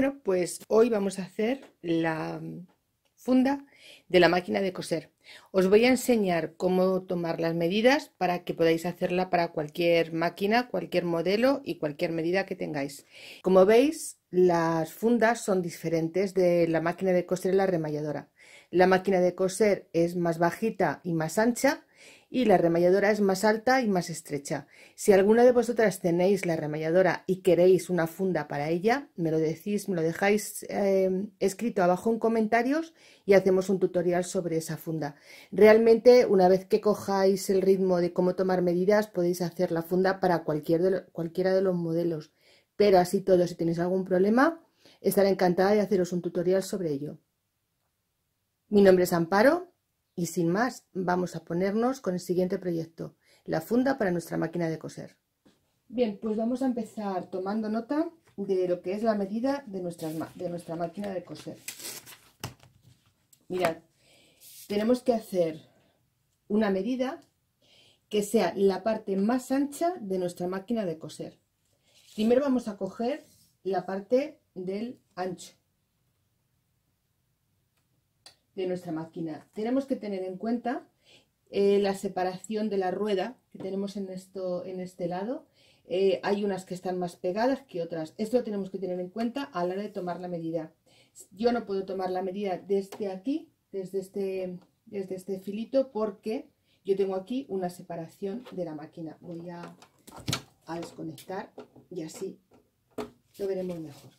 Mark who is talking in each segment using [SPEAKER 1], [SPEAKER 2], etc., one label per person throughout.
[SPEAKER 1] Bueno, pues hoy vamos a hacer la mm, funda de la máquina de coser. Os voy a enseñar cómo tomar las medidas para que podáis hacerla para cualquier máquina, cualquier modelo y cualquier medida que tengáis. Como veis, las fundas son diferentes de la máquina de coser y la remalladora. La máquina de coser es más bajita y más ancha y la remalladora es más alta y más estrecha. Si alguna de vosotras tenéis la remalladora y queréis una funda para ella, me lo decís, me lo dejáis em, escrito abajo en comentarios y hacemos un tutorial sobre esa funda. Realmente, una vez que cojáis el ritmo de cómo tomar medidas, podéis hacer la funda para cualquier cualquiera de los modelos. Pero así todo, si tenéis algún problema, estaré encantada de haceros un tutorial sobre ello. Mi nombre es Amparo y sin más, vamos a ponernos con el siguiente proyecto, la funda para nuestra máquina de coser. Bien, pues vamos a empezar tomando nota de lo que es la medida de nuestra, de nuestra máquina de coser. Mirad, tenemos que hacer una medida que sea la parte más ancha de nuestra máquina de coser. Primero vamos a coger la parte del ancho de nuestra máquina. Tenemos que tener en cuenta eh, la separación de la rueda que tenemos en, esto, en este lado. Eh, hay unas que están más pegadas que otras. Esto lo tenemos que tener en cuenta a la hora de tomar la medida. Yo no puedo tomar la medida desde aquí, desde este, desde este filito, porque yo tengo aquí una separación de la máquina. Voy a desconectar y así lo veremos mejor.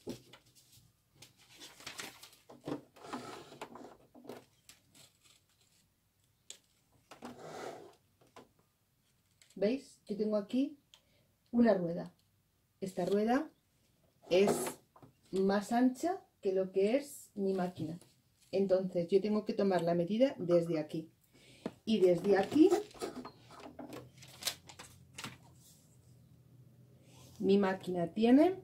[SPEAKER 1] ¿Veis? Yo tengo aquí una rueda. Esta rueda es más ancha que lo que es mi máquina. Entonces yo tengo que tomar la medida desde aquí. Y desde aquí mi máquina tiene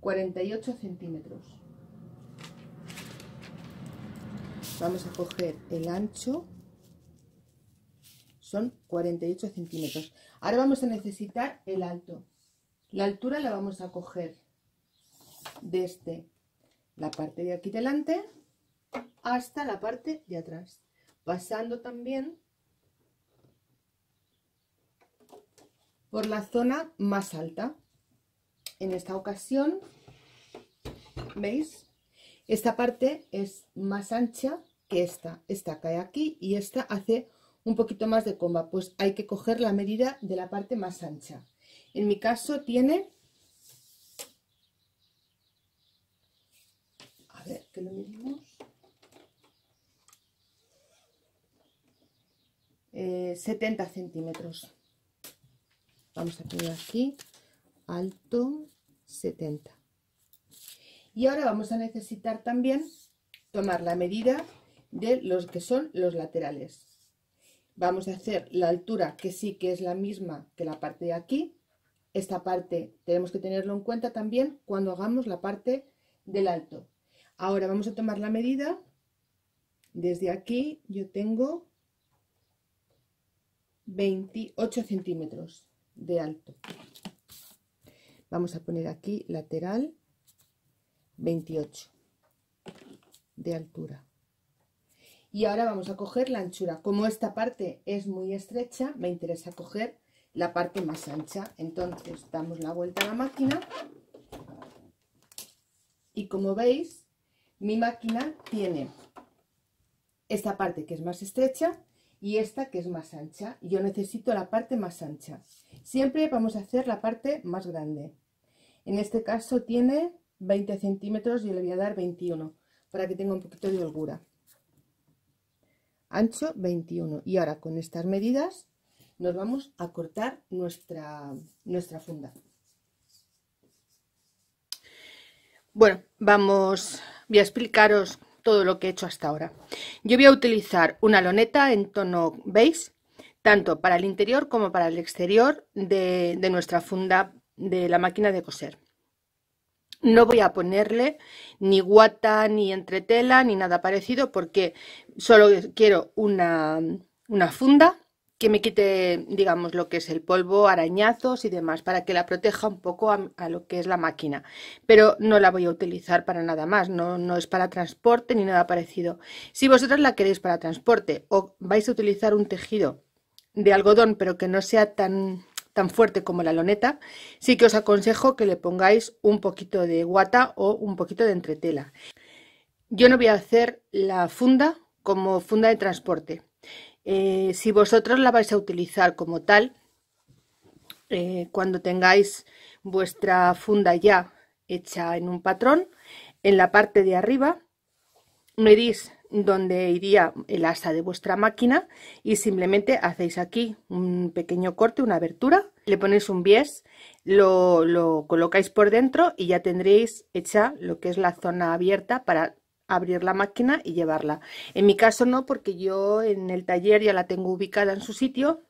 [SPEAKER 1] 48 centímetros. Vamos a coger el ancho son 48 centímetros. Ahora vamos a necesitar el alto. La altura la vamos a coger desde este, la parte de aquí delante hasta la parte de atrás, pasando también por la zona más alta. En esta ocasión, ¿veis? Esta parte es más ancha que esta. Esta cae aquí y esta hace un poquito más de comba, pues hay que coger la medida de la parte más ancha. En mi caso tiene... A ver, lo medimos. 70 eh, centímetros. Vamos a poner aquí, alto 70. Y ahora vamos a necesitar también tomar la medida de los que son los laterales vamos a hacer la altura que sí que es la misma que la parte de aquí. Esta parte tenemos que tenerlo en cuenta también cuando hagamos la parte del alto. Ahora vamos a tomar la medida. Desde aquí yo tengo 28 centímetros de alto. Vamos a poner aquí lateral 28 de altura. Y ahora vamos a coger la anchura. Como esta parte es muy estrecha, me interesa coger la parte más ancha. Entonces damos la vuelta a la máquina. Y como veis, mi máquina tiene esta parte que es más estrecha y esta que es más ancha. Yo necesito la parte más ancha. Siempre vamos a hacer la parte más grande. En este caso tiene 20 centímetros, y le voy a dar 21 para que tenga un poquito de holgura ancho 21 y ahora con estas medidas nos vamos a cortar nuestra, nuestra funda bueno vamos voy a explicaros todo lo que he hecho hasta ahora yo voy a utilizar una loneta en tono beige tanto para el interior como para el exterior de nuestra funda de la máquina de coser no voy a ponerle ni guata, ni entretela, ni nada parecido, porque solo quiero una, funda que me quite, digamos, lo que es el polvo, arañazos y demás, para que la proteja un poco a, lo que es la máquina. Pero no la voy a utilizar para nada más, no, no es para transporte ni nada parecido. Si vosotras la queréis para transporte o vais a utilizar un tejido de algodón, pero que no sea tan tan fuerte como la loneta, sí que os aconsejo que le pongáis un poquito de guata o un poquito de entretela. Yo no voy a hacer la funda como funda de transporte. Eh, si vosotros la vais a utilizar como tal, eh, cuando tengáis vuestra funda ya hecha en un patrón, en la parte de arriba medís donde iría el asa de vuestra máquina y simplemente hacéis aquí un pequeño corte, una abertura, le ponéis un bies, lo, colocáis por dentro y ya tendréis hecha lo que es la zona abierta para abrir la máquina y llevarla. En mi caso no, porque yo en el taller ya la tengo ubicada en su sitio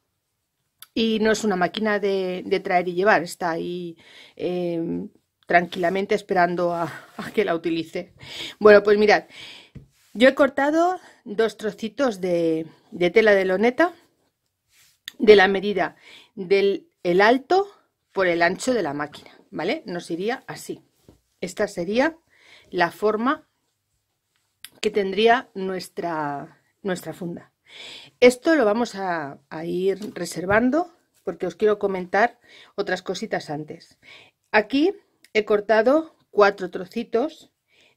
[SPEAKER 1] y no es una máquina de, traer y llevar, está ahí eh, tranquilamente esperando a, a que la utilice. Bueno, pues mirad, yo he cortado dos trocitos de, tela de loneta de la medida del el alto por el ancho de la máquina, ¿vale? Nos iría así. Esta sería la forma que tendría nuestra, nuestra funda. Esto lo vamos a ir reservando porque os quiero comentar otras cositas antes. Aquí he cortado cuatro trocitos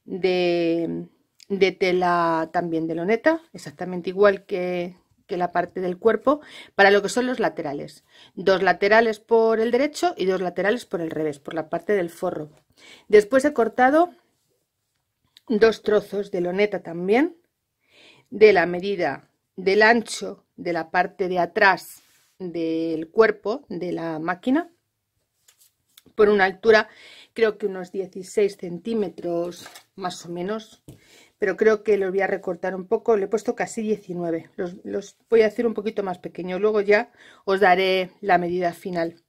[SPEAKER 1] de de tela también de loneta, exactamente igual que, la parte del cuerpo, para lo que son los laterales. Dos laterales por el derecho y dos laterales por el revés, por la parte del forro. Después he cortado dos trozos de loneta también, de la medida del ancho de la parte de atrás del cuerpo de la máquina, por una altura creo que unos 16 centímetros más o menos pero creo que los voy a recortar un poco, le he puesto casi 19, los, voy a hacer un poquito más pequeño, luego ya os daré la medida final.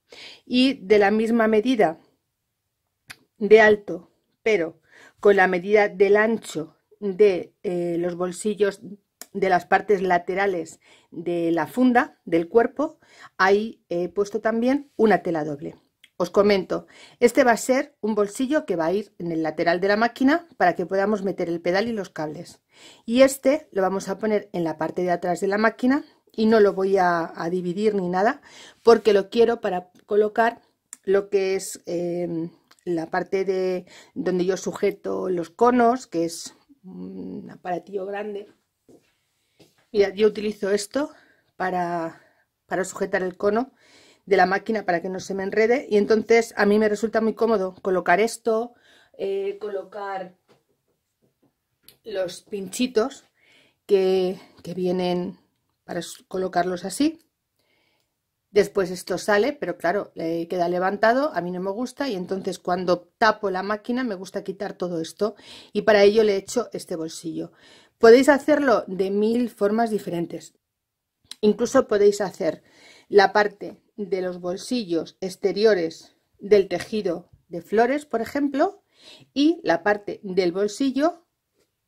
[SPEAKER 1] Y de la misma medida de alto, pero con la medida del ancho de eh, los bolsillos de las partes laterales de la funda, del cuerpo, ahí he puesto también una tela doble. Os comento, este va a ser un bolsillo que va a ir en el lateral de la máquina para que podamos meter el pedal y los cables. Y este lo vamos a poner en la parte de atrás de la máquina y no lo voy a, dividir ni nada porque lo quiero para colocar lo que es em, la parte de donde yo sujeto los conos, que es un aparatillo grande. Mira, yo utilizo esto para, para sujetar el cono de la máquina para que no se me enrede y entonces a mí me resulta muy cómodo colocar esto, eh, colocar los pinchitos que, vienen para colocarlos así. Después esto sale, pero claro, queda levantado, a mí no me gusta y entonces cuando tapo la máquina me gusta quitar todo esto y para ello le he hecho este bolsillo. Podéis hacerlo de mil formas diferentes. Incluso podéis hacer la parte de los bolsillos exteriores del tejido de flores, por ejemplo, y la parte del bolsillo,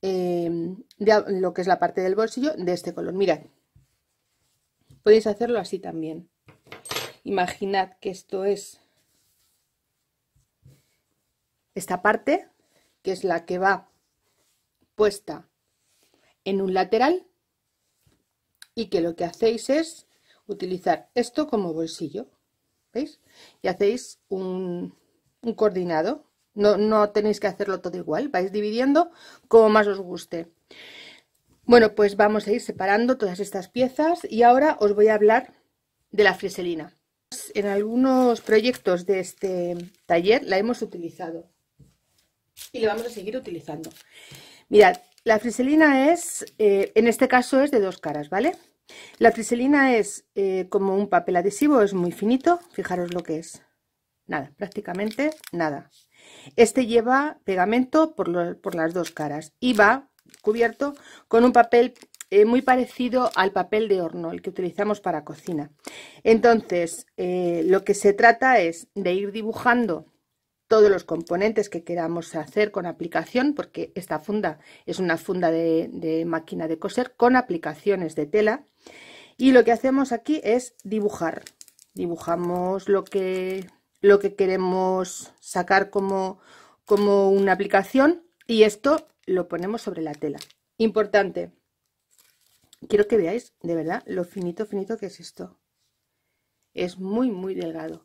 [SPEAKER 1] em, de lo que es la parte del bolsillo de este color. Mirad, podéis hacerlo así también. Imaginad que esto es esta parte, que es la que va puesta en un lateral y que lo que hacéis es utilizar esto como bolsillo, ¿veis? Y hacéis un, coordinado, no, no tenéis que hacerlo todo igual, vais dividiendo como más os guste. Bueno, pues vamos a ir separando todas estas piezas y ahora os voy a hablar de la friselina En algunos proyectos de este taller la hemos utilizado y la vamos a seguir utilizando. Mirad, la friselina es, eh, en este caso es de dos caras, ¿vale? La triselina es eh, como un papel adhesivo, es muy finito, fijaros lo que es. Nada, prácticamente nada. Este lleva pegamento por, las dos caras y va cubierto con un papel eh, muy parecido al papel de horno, el que utilizamos para cocina. Entonces, eh, lo que se trata es de ir dibujando todos los componentes que queramos hacer con aplicación, porque esta funda es una funda de máquina de coser con aplicaciones de tela y lo que hacemos aquí es dibujar. Dibujamos lo que, lo que queremos sacar como, como una aplicación y esto lo ponemos sobre la tela. Importante, quiero que veáis de verdad lo finito, finito que es esto. Es muy, muy delgado.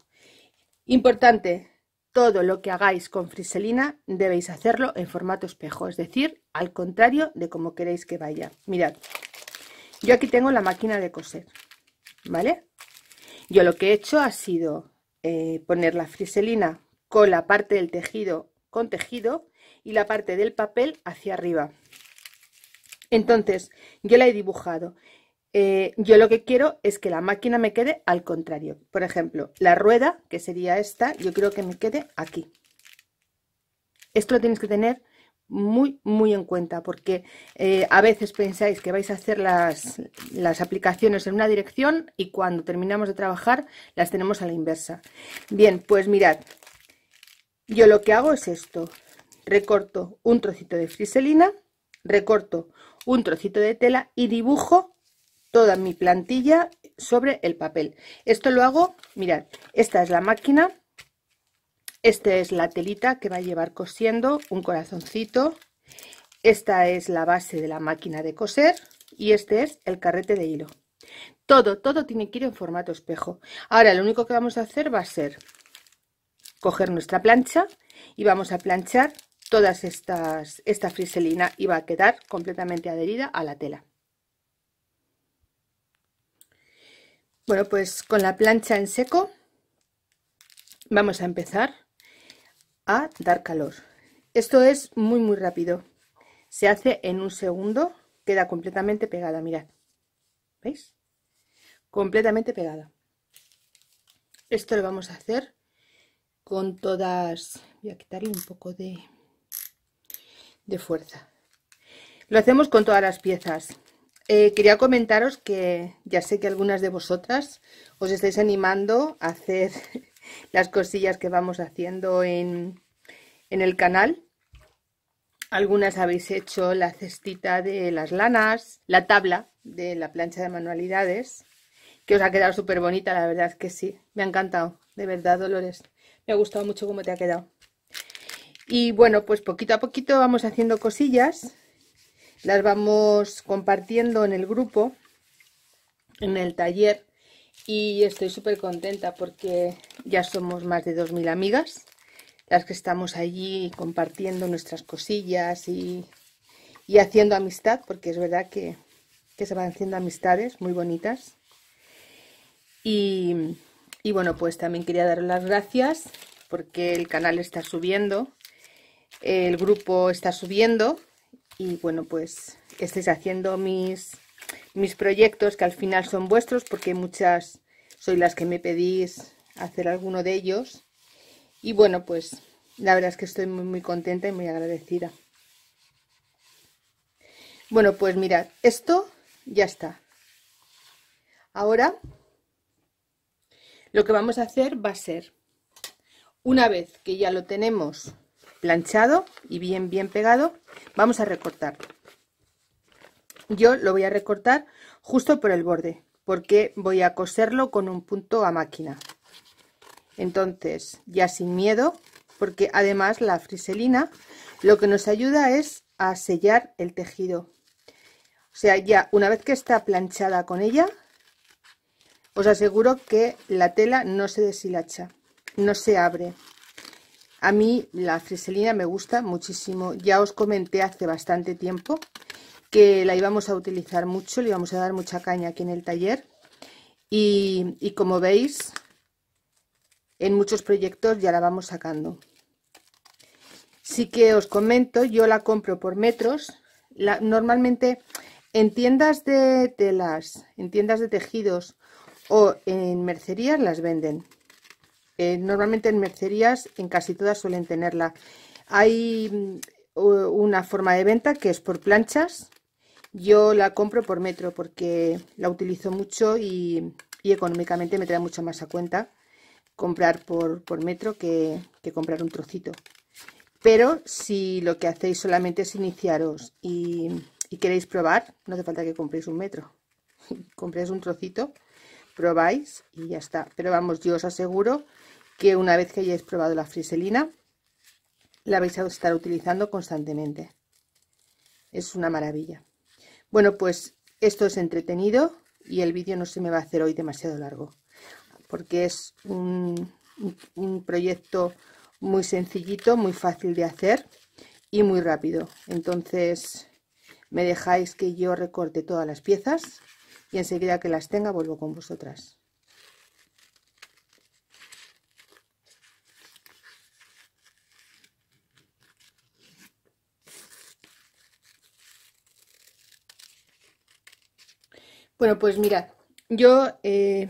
[SPEAKER 1] Importante, todo lo que hagáis con friselina debéis hacerlo en formato espejo, es decir, al contrario de como queréis que vaya. Mirad, yo aquí tengo la máquina de coser, ¿vale? Yo lo que he hecho ha sido eh, poner la friselina con la parte del tejido con tejido y la parte del papel hacia arriba. Entonces, yo la he dibujado. Eh, yo lo que quiero es que la máquina me quede al contrario. Por ejemplo, la rueda, que sería esta, yo quiero que me quede aquí. Esto lo tienes que tener muy, muy en cuenta, porque eh, a veces pensáis que vais a hacer las, las, aplicaciones en una dirección y cuando terminamos de trabajar las tenemos a la inversa. Bien, pues mirad, yo lo que hago es esto, recorto un trocito de friselina, recorto un trocito de tela y dibujo toda mi plantilla sobre el papel. Esto lo hago, mirad, esta es la máquina, esta es la telita que va a llevar cosiendo un corazoncito. Esta es la base de la máquina de coser y este es el carrete de hilo. Todo, todo tiene que ir en formato espejo. Ahora lo único que vamos a hacer va a ser coger nuestra plancha y vamos a planchar todas estas, esta friselina y va a quedar completamente adherida a la tela. Bueno, pues con la plancha en seco vamos a empezar a dar calor. Esto es muy muy rápido. Se hace en un segundo, queda completamente pegada, mirad. ¿Veis? Completamente pegada. Esto lo vamos a hacer con todas... Voy a quitarle un poco de, de fuerza. Lo hacemos con todas las piezas. Eh, quería comentaros que ya sé que algunas de vosotras os estáis animando a hacer las cosillas que vamos haciendo en, el canal. Algunas habéis hecho la cestita de las lanas, la tabla de la plancha de manualidades, que os ha quedado súper bonita, la verdad es que sí. Me ha encantado, de verdad, Dolores. Me ha gustado mucho cómo te ha quedado. Y bueno, pues poquito a poquito vamos haciendo cosillas. Las vamos compartiendo en el grupo, en el taller y estoy súper contenta porque ya somos más de 2.000 amigas las que estamos allí compartiendo nuestras cosillas y, haciendo amistad, porque es verdad que, que, se van haciendo amistades muy bonitas. Y, y bueno, pues también quería dar las gracias porque el canal está subiendo, el grupo está subiendo y bueno, pues estéis haciendo mis mis proyectos, que al final son vuestros, porque muchas soy las que me pedís hacer alguno de ellos. Y bueno, pues la verdad es que estoy muy, muy contenta y muy agradecida. Bueno, pues mirad, esto ya está. Ahora, lo que vamos a hacer va a ser, una vez que ya lo tenemos planchado y bien, bien pegado, vamos a recortar yo lo voy a recortar justo por el borde, porque voy a coserlo con un punto a máquina. Entonces, ya sin miedo, porque además la friselina lo que nos ayuda es a sellar el tejido. O sea, ya una vez que está planchada con ella, os aseguro que la tela no se deshilacha, no se abre. A mí la friselina me gusta muchísimo. Ya os comenté hace bastante tiempo que la íbamos a utilizar mucho, le íbamos a dar mucha caña aquí en el taller. Y, como veis, en muchos proyectos ya la vamos sacando. Sí que os comento, yo la compro por metros. normalmente en tiendas de telas, en tiendas de tejidos o en mercerías las venden. Eh, normalmente en mercerías en casi todas suelen tenerla. Hay mm, una forma de venta que es por planchas yo la compro por metro porque la utilizo mucho y, económicamente me trae mucho más a cuenta comprar por, metro que, comprar un trocito. Pero si lo que hacéis solamente es iniciaros y, y queréis probar, no hace falta que compréis un metro. compréis un trocito, probáis y ya está. Pero vamos, yo os aseguro que una vez que hayáis probado la friselina, la vais a estar utilizando constantemente. Es una maravilla. Bueno, pues esto es entretenido y el vídeo no se me va a hacer hoy demasiado largo, porque es un, proyecto muy sencillito, muy fácil de hacer y muy rápido. Entonces me dejáis que yo recorte todas las piezas y enseguida que las tenga vuelvo con vosotras. Bueno, pues mirad, yo eh,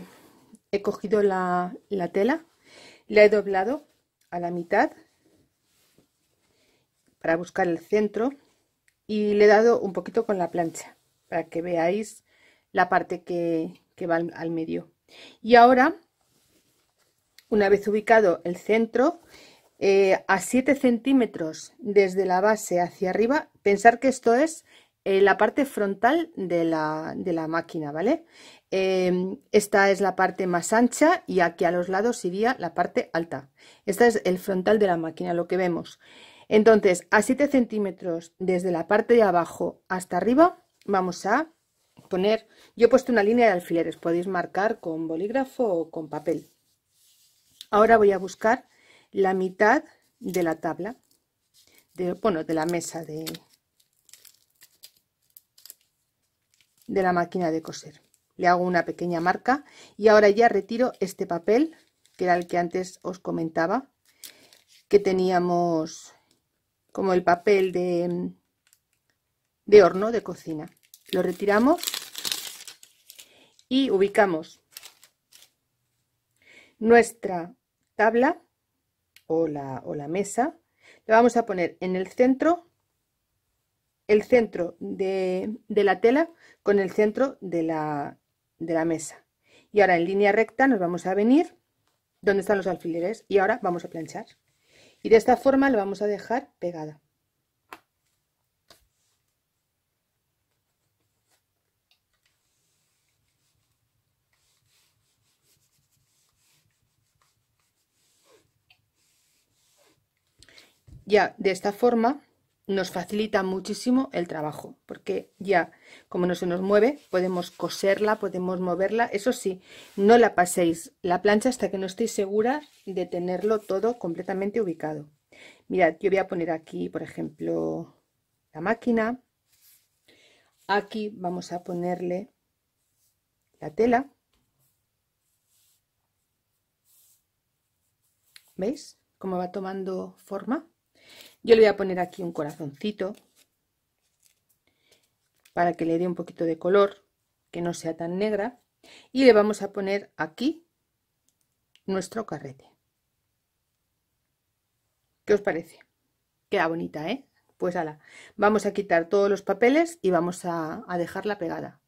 [SPEAKER 1] he cogido la, tela, la he doblado a la mitad para buscar el centro y le he dado un poquito con la plancha para que veáis la parte que, va al, medio y ahora una vez ubicado el centro eh, a 7 centímetros desde la base hacia arriba pensar que esto es eh, la parte frontal de la, máquina, ¿vale? Em, esta es la parte más ancha y aquí a los lados iría la parte alta. Esta es el frontal de la máquina, lo que vemos. Entonces, a 7 centímetros desde la parte de abajo hasta arriba, vamos a poner... Yo he puesto una línea de alfileres, podéis marcar con bolígrafo o con papel. Ahora voy a buscar la mitad de la tabla, de, bueno, de la mesa de, de la máquina de coser. Le hago una pequeña marca y ahora ya retiro este papel, que era el que antes os comentaba, que teníamos como el papel de, de horno de cocina. Lo retiramos y ubicamos nuestra tabla o la, o la mesa. le vamos a poner en el centro el centro de, la tela con el centro de la, de la mesa. Y ahora en línea recta nos vamos a venir donde están los alfileres y ahora vamos a planchar. Y de esta forma la vamos a dejar pegada. Ya de esta forma nos facilita muchísimo el trabajo, porque ya como no se nos mueve, podemos coserla, podemos moverla. Eso sí, no la paséis la plancha hasta que no estéis seguras de tenerlo todo completamente ubicado. Mirad, yo voy a poner aquí, por ejemplo, la máquina. Aquí vamos a ponerle la tela. ¿Veis cómo va tomando forma? Yo le voy a poner aquí un corazoncito para que le dé un poquito de color, que no sea tan negra. Y le vamos a poner aquí nuestro carrete. ¿Qué os parece? Queda bonita, ¿eh? Pues ala, vamos a quitar todos los papeles y vamos a, a dejarla pegada.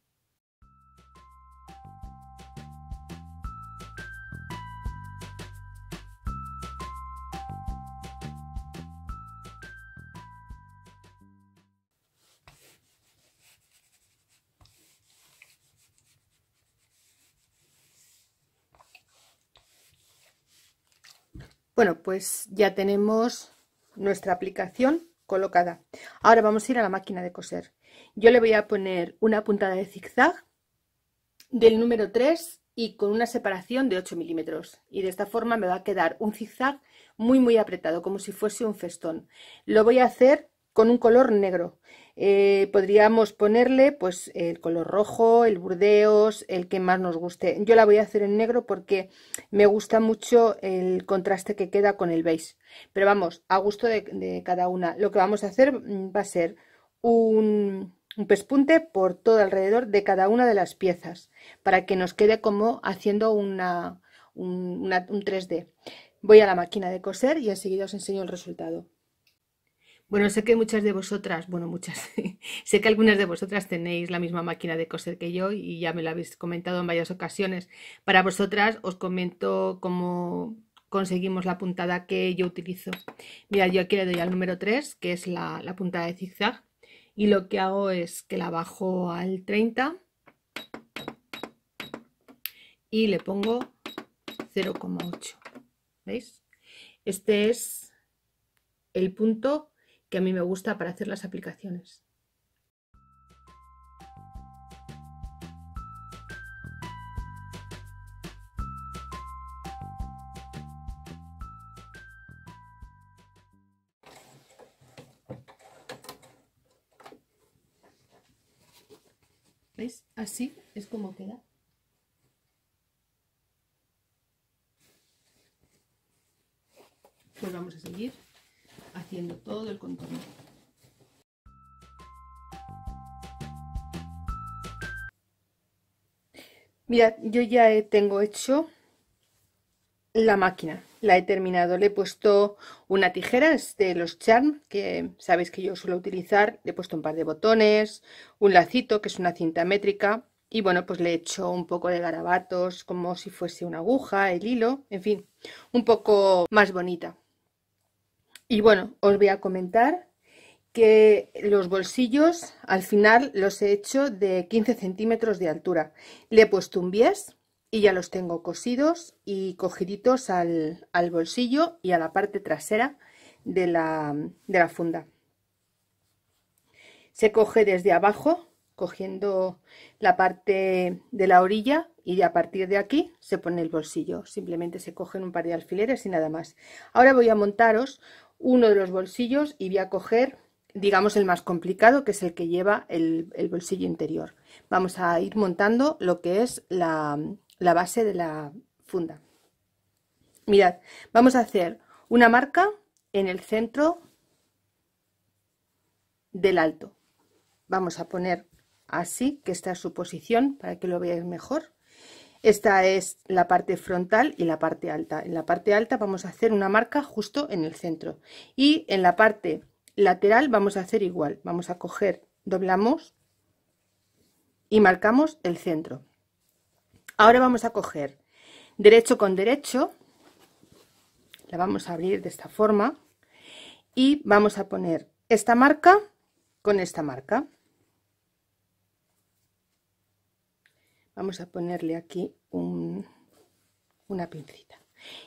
[SPEAKER 1] Bueno, pues ya tenemos nuestra aplicación colocada. Ahora vamos a ir a la máquina de coser. Yo le voy a poner una puntada de zigzag del número 3 y con una separación de 8 milímetros. Y de esta forma me va a quedar un zigzag muy muy apretado, como si fuese un festón. Lo voy a hacer con un color negro. Eh, podríamos ponerle pues el color rojo, el burdeos, el que más nos guste. Yo la voy a hacer en negro porque me gusta mucho el contraste que queda con el beige. Pero vamos, a gusto de, cada una. Lo que vamos a hacer mm, va a ser un, pespunte por todo alrededor de cada una de las piezas para que nos quede como haciendo un, un 3D. Voy a la máquina de coser y enseguida os enseño el resultado. Bueno, sé que muchas de vosotras, bueno, muchas, sé que algunas de vosotras tenéis la misma máquina de coser que yo y ya me lo habéis comentado en varias ocasiones. Para vosotras os comento cómo conseguimos la puntada que yo utilizo. Mira, yo aquí le doy al número 3, que es la, la puntada de zigzag, y lo que hago es que la bajo al 30 y le pongo 0,8. ¿Veis? Este es el punto que a mí me gusta para hacer las aplicaciones. ¿Veis? Así es como queda. Pues vamos a seguir haciendo todo el contorno. Mirad, yo ya tengo hecho la máquina, la he terminado, le he puesto una tijera de los charm, que sabéis que yo suelo utilizar, le he puesto un par de botones, un lacito, que es una cinta métrica, y bueno, pues le he hecho un poco de garabatos, como si fuese una aguja, el hilo, en fin, un poco más bonita. Y bueno, os voy a comentar que los bolsillos al final los he hecho de 15 centímetros de altura. Le he puesto un bies y ya los tengo cosidos y cogiditos al, bolsillo y a la parte trasera de la, de la funda. Se coge desde abajo, cogiendo la parte de la orilla y a partir de aquí se pone el bolsillo. Simplemente se cogen un par de alfileres y nada más. Ahora voy a montaros uno de los bolsillos y voy a coger, digamos, el más complicado, que es el que lleva el, bolsillo interior. Vamos a ir montando lo que es la, la base de la funda. Mirad, vamos a hacer una marca en el centro del alto. Vamos a poner así, que esta es su posición, para que lo veáis mejor. Esta es la parte frontal y la parte alta. En la parte alta vamos a hacer una marca justo en el centro. Y en la parte lateral vamos a hacer igual. Vamos a coger, doblamos y marcamos el centro. Ahora vamos a coger derecho con derecho. La vamos a abrir de esta forma. Y vamos a poner esta marca con esta marca. vamos a ponerle aquí una pincita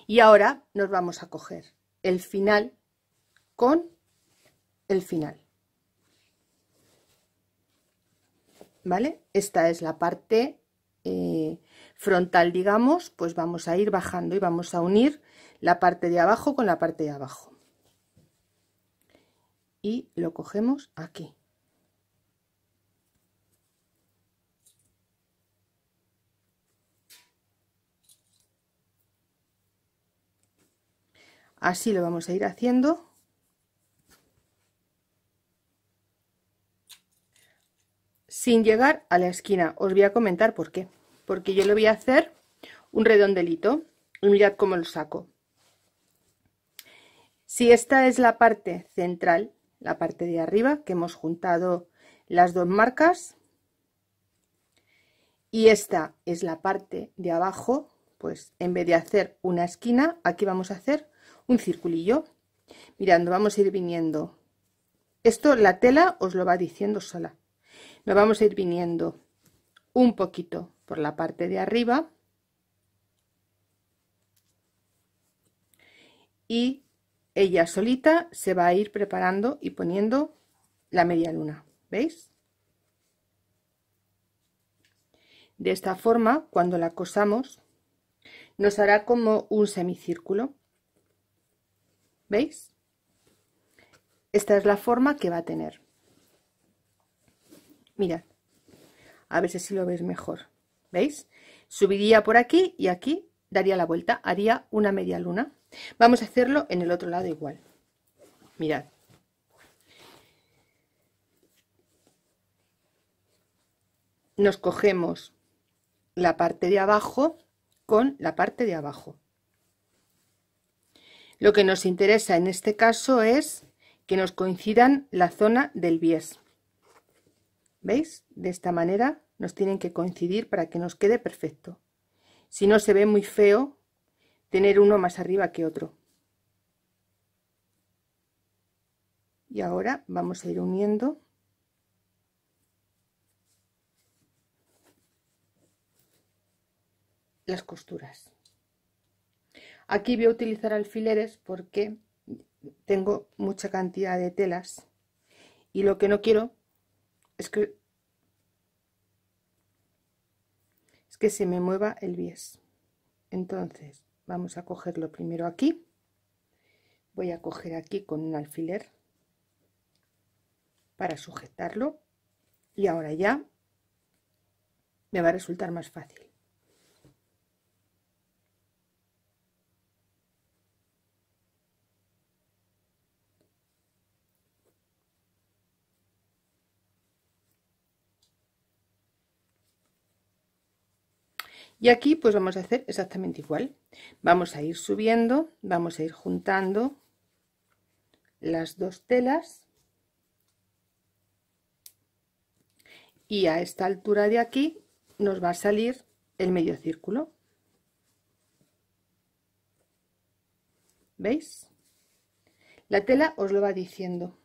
[SPEAKER 1] y ahora nos vamos a coger el final con el final vale esta es la parte eh, frontal digamos pues vamos a ir bajando y vamos a unir la parte de abajo con la parte de abajo y lo cogemos aquí así lo vamos a ir haciendo sin llegar a la esquina os voy a comentar por qué porque yo lo voy a hacer un redondelito y mirad cómo lo saco si esta es la parte central la parte de arriba que hemos juntado las dos marcas y esta es la parte de abajo pues en vez de hacer una esquina aquí vamos a hacer un circulillo mirando vamos a ir viniendo esto la tela os lo va diciendo sola nos vamos a ir viniendo un poquito por la parte de arriba y ella solita se va a ir preparando y poniendo la media luna veis de esta forma cuando la cosamos nos hará como un semicírculo ¿Veis? Esta es la forma que va a tener. Mirad, a ver si lo veis mejor. ¿Veis? Subiría por aquí y aquí daría la vuelta, haría una media luna. Vamos a hacerlo en el otro lado igual. Mirad. Nos cogemos la parte de abajo con la parte de abajo. Lo que nos interesa en este caso es que nos coincidan la zona del bies. ¿Veis? De esta manera nos tienen que coincidir para que nos quede perfecto. Si no se ve muy feo tener uno más arriba que otro. Y ahora vamos a ir uniendo. las costuras. Aquí voy a utilizar alfileres porque tengo mucha cantidad de telas y lo que no quiero es que es que se me mueva el bies entonces vamos a cogerlo primero aquí voy a coger aquí con un alfiler para sujetarlo y ahora ya me va a resultar más fácil Y aquí pues vamos a hacer exactamente igual. Vamos a ir subiendo, vamos a ir juntando las dos telas. Y a esta altura de aquí nos va a salir el medio círculo. ¿Veis? La tela os lo va diciendo.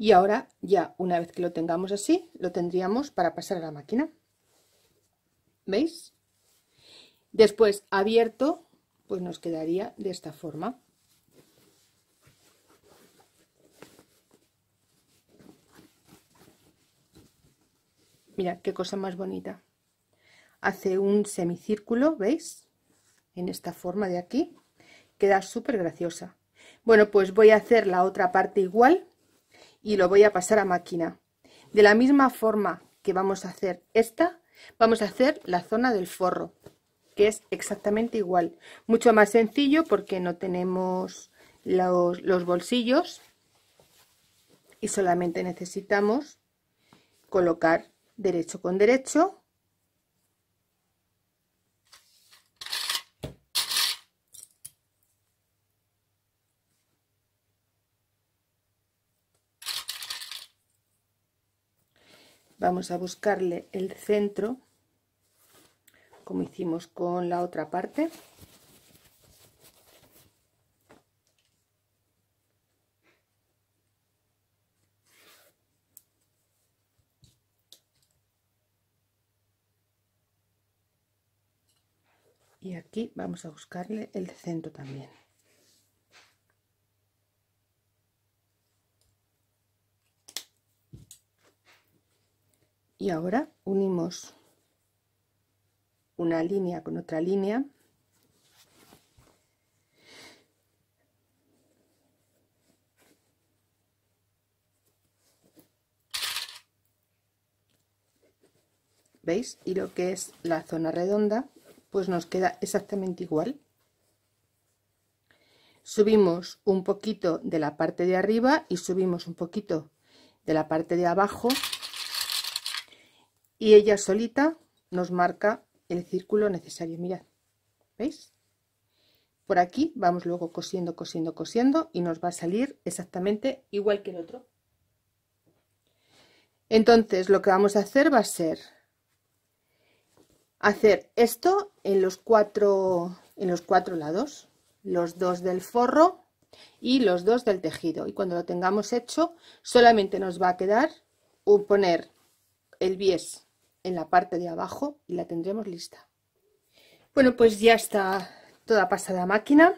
[SPEAKER 1] Y ahora ya una vez que lo tengamos así, lo tendríamos para pasar a la máquina. ¿Veis? Después abierto, pues nos quedaría de esta forma. mira qué cosa más bonita. Hace un semicírculo, ¿veis? En esta forma de aquí. Queda súper graciosa. Bueno, pues voy a hacer la otra parte igual y lo voy a pasar a máquina. De la misma forma que vamos a hacer esta, vamos a hacer la zona del forro, que es exactamente igual. Mucho más sencillo porque no tenemos los, los bolsillos y solamente necesitamos colocar derecho con derecho vamos a buscarle el centro como hicimos con la otra parte y aquí vamos a buscarle el centro también y ahora unimos una línea con otra línea ¿Veis? Y lo que es la zona redonda, pues nos queda exactamente igual. Subimos un poquito de la parte de arriba y subimos un poquito de la parte de abajo y ella solita nos marca el círculo necesario. Mirad, ¿veis? Por aquí vamos luego cosiendo, cosiendo, cosiendo y nos va a salir exactamente igual que el otro. Entonces lo que vamos a hacer va a ser hacer esto en los cuatro, en los cuatro lados, los dos del forro y los dos del tejido. Y cuando lo tengamos hecho solamente nos va a quedar un poner el bies en la parte de abajo y la tendremos lista. Bueno, pues ya está toda pasada máquina.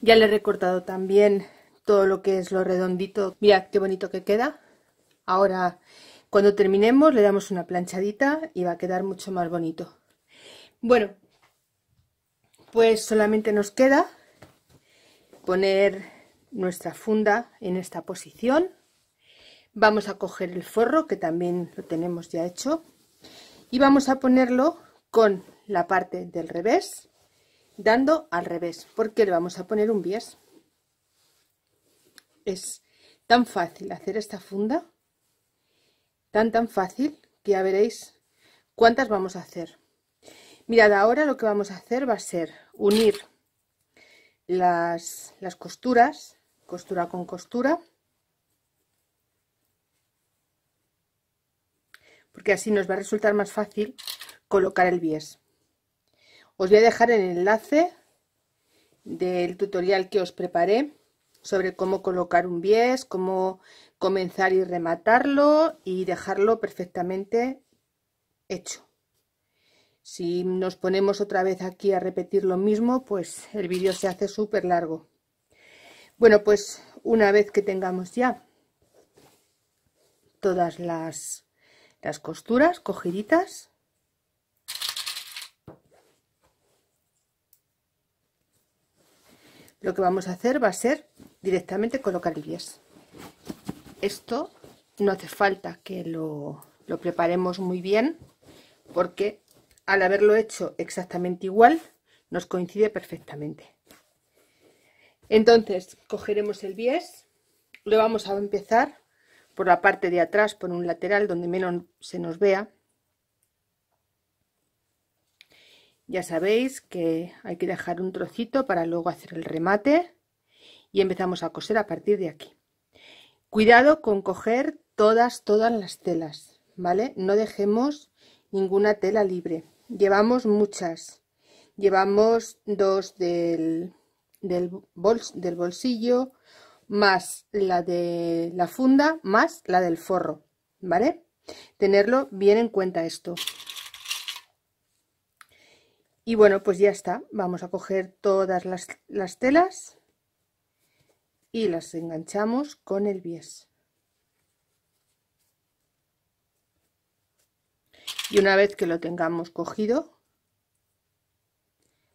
[SPEAKER 1] Ya le he recortado también todo lo que es lo redondito. mira qué bonito que queda. Ahora, cuando terminemos, le damos una planchadita y va a quedar mucho más bonito. Bueno, pues solamente nos queda poner nuestra funda en esta posición Vamos a coger el forro, que también lo tenemos ya hecho, y vamos a ponerlo con la parte del revés, dando al revés, porque le vamos a poner un bies. Es tan fácil hacer esta funda, tan tan fácil, que ya veréis cuántas vamos a hacer. Mirad, ahora lo que vamos a hacer va a ser unir las, las costuras, costura con costura, porque así nos va a resultar más fácil colocar el bies. Os voy a dejar el enlace del tutorial que os preparé sobre cómo colocar un bies, cómo comenzar y rematarlo y dejarlo perfectamente hecho. Si nos ponemos otra vez aquí a repetir lo mismo, pues el vídeo se hace súper largo. Bueno, pues una vez que tengamos ya todas las las costuras cogiditas lo que vamos a hacer va a ser directamente colocar el bies esto no hace falta que lo, lo preparemos muy bien porque al haberlo hecho exactamente igual nos coincide perfectamente entonces cogeremos el bies lo vamos a empezar por la parte de atrás, por un lateral donde menos se nos vea. Ya sabéis que hay que dejar un trocito para luego hacer el remate y empezamos a coser a partir de aquí. Cuidado con coger todas, todas las telas, ¿vale? No dejemos ninguna tela libre. Llevamos muchas. Llevamos dos del, del, bols, del bolsillo, más la de la funda más la del forro, ¿vale? Tenerlo bien en cuenta esto. Y bueno, pues ya está. Vamos a coger todas las, telas y las enganchamos con el bies. Y una vez que lo tengamos cogido,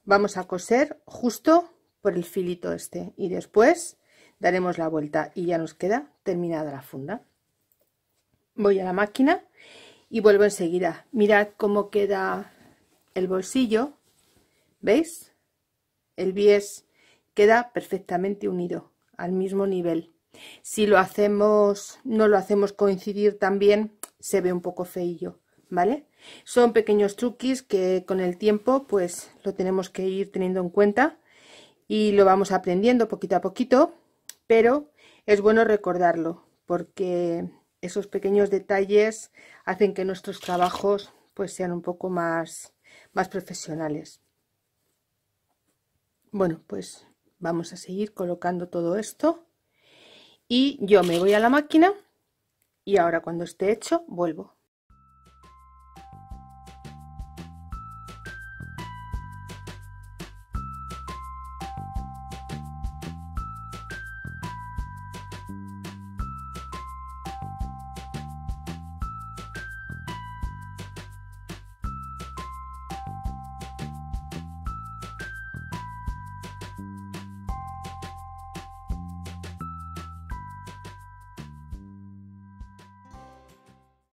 [SPEAKER 1] vamos a coser justo por el filito este. Y después daremos la vuelta y ya nos queda terminada la funda. Voy a la máquina y vuelvo enseguida. Mirad cómo queda el bolsillo, ¿veis? El bies queda perfectamente unido al mismo nivel. Si lo hacemos, no lo hacemos coincidir también, se ve un poco feillo, ¿vale? Son pequeños truquis que con el tiempo pues lo tenemos que ir teniendo en cuenta y lo vamos aprendiendo poquito a poquito pero es bueno recordarlo porque esos pequeños detalles hacen que nuestros trabajos pues sean un poco más, más profesionales. Bueno, pues vamos a seguir colocando todo esto y yo me voy a la máquina y ahora cuando esté hecho vuelvo.